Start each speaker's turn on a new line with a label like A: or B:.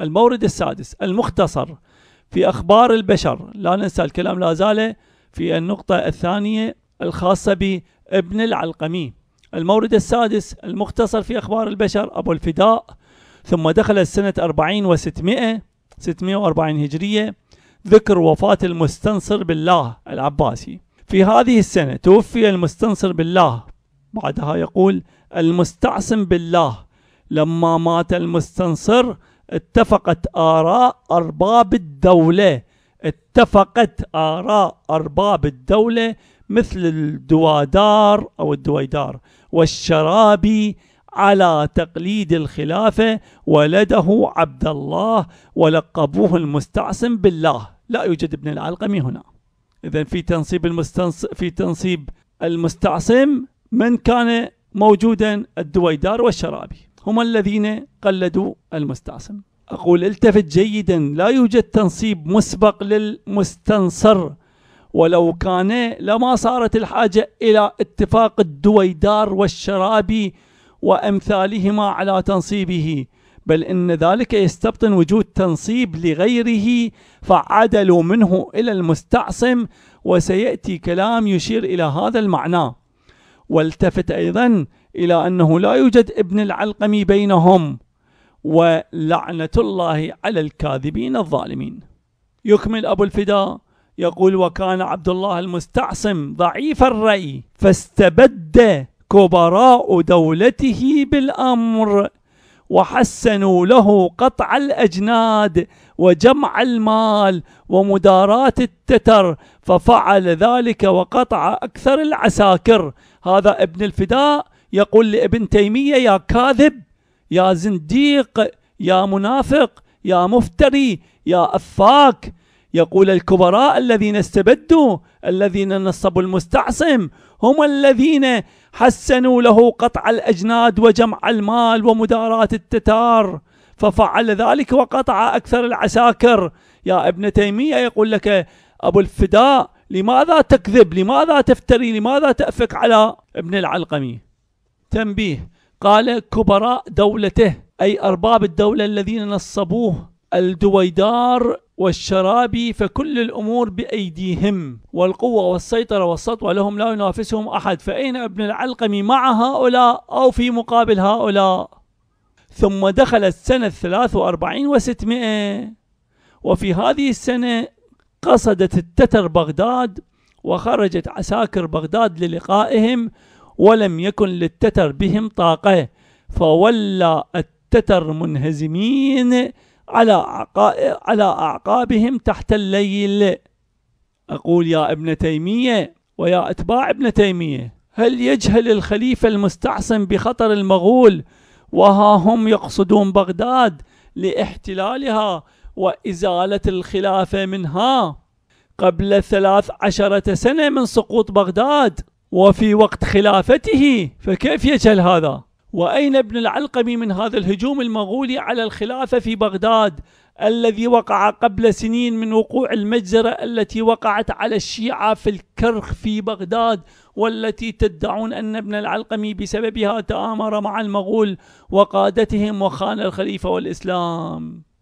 A: المورد السادس المختصر في أخبار البشر لا ننسى الكلام لا زال في النقطة الثانية الخاصة بابن العلقمي المورد السادس المختصر في أخبار البشر أبو الفداء ثم دخل السنة 40 و600 640 هجرية ذكر وفاة المستنصر بالله العباسي في هذه السنة توفي المستنصر بالله بعدها يقول المستعصم بالله لما مات المستنصر اتفقت آراء أرباب الدولة اتفقت آراء أرباب الدولة مثل الدوادار أو الدويدار والشرابي على تقليد الخلافة ولده عبد الله ولقبوه المستعصم بالله لا يوجد ابن العلقمي هنا إذا في تنصيب المستنص في تنصيب المستعصم من كان موجودا الدويدار والشرابي هم الذين قلدوا المستعصم أقول التفت جيدا لا يوجد تنصيب مسبق للمستنصر ولو كان لما صارت الحاجة إلى اتفاق الدويدار والشرابي وأمثالهما على تنصيبه بل إن ذلك يستبطن وجود تنصيب لغيره فعدلوا منه إلى المستعصم وسيأتي كلام يشير إلى هذا المعنى والتفت أيضا إلى أنه لا يوجد ابن العلقمي بينهم ولعنة الله على الكاذبين الظالمين يكمل أبو الفداء يقول وكان عبد الله المستعصم ضعيف الرأي فاستبد كبراء دولته بالأمر وحسنوا له قطع الأجناد وجمع المال ومداراة التتر ففعل ذلك وقطع أكثر العساكر هذا ابن الفداء يقول لابن تيمية يا كاذب يا زنديق يا منافق يا مفتري يا أفاك يقول الكبراء الذين استبدوا الذين نصبوا المستعصم هم الذين حسنوا له قطع الأجناد وجمع المال ومداراة التتار ففعل ذلك وقطع أكثر العساكر يا ابن تيمية يقول لك أبو الفداء لماذا تكذب لماذا تفتري لماذا تأفك على ابن العلقمي تنبيه قال كبراء دولته أي أرباب الدولة الذين نصبوه الدويدار والشراب فكل الأمور بأيديهم والقوة والسيطرة والسطوة لهم لا ينافسهم أحد فأين ابن العلقم مع هؤلاء أو في مقابل هؤلاء ثم دخلت سنة 43 وستمائة وفي هذه السنة قصدت التتر بغداد وخرجت عساكر بغداد للقائهم ولم يكن للتتر بهم طاقة فولى التتر منهزمين على على أعقابهم تحت الليل أقول يا ابن تيمية ويا أتباع ابن تيمية هل يجهل الخليفة المستعصم بخطر المغول وها هم يقصدون بغداد لاحتلالها وإزالة الخلافة منها قبل ثلاث عشرة سنة من سقوط بغداد وفي وقت خلافته فكيف يجهل هذا؟ وأين ابن العلقمي من هذا الهجوم المغولي على الخلافة في بغداد الذي وقع قبل سنين من وقوع المجزرة التي وقعت على الشيعة في الكرخ في بغداد والتي تدعون أن ابن العلقمي بسببها تآمر مع المغول وقادتهم وخان الخليفة والإسلام